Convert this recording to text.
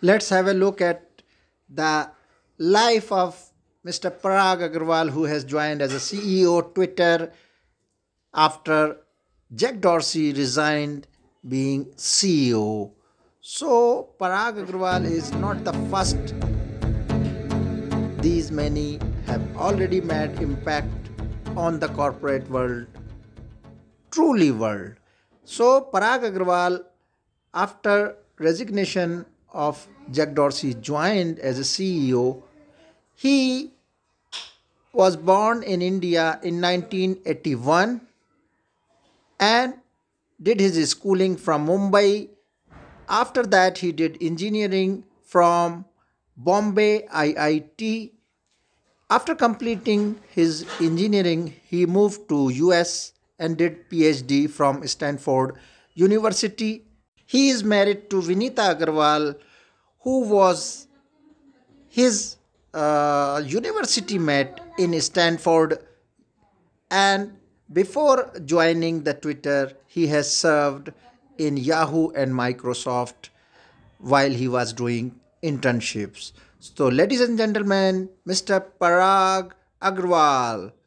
let's have a look at the life of Mr. Parag Agarwal, who has joined as a CEO Twitter after Jack Dorsey resigned being CEO. So, Parag Agarwal is not the first. These many have already made impact on the corporate world, truly world. So, Parag Agarwal, after resignation of Jack Dorsey joined as a CEO, he was born in India in 1981 and did his schooling from Mumbai. After that, he did engineering from Bombay IIT. After completing his engineering, he moved to US and did PhD from Stanford University he is married to Vinita Agarwal, who was his uh, university mate in Stanford. And before joining the Twitter, he has served in Yahoo and Microsoft while he was doing internships. So, ladies and gentlemen, Mr. Parag Agrawal.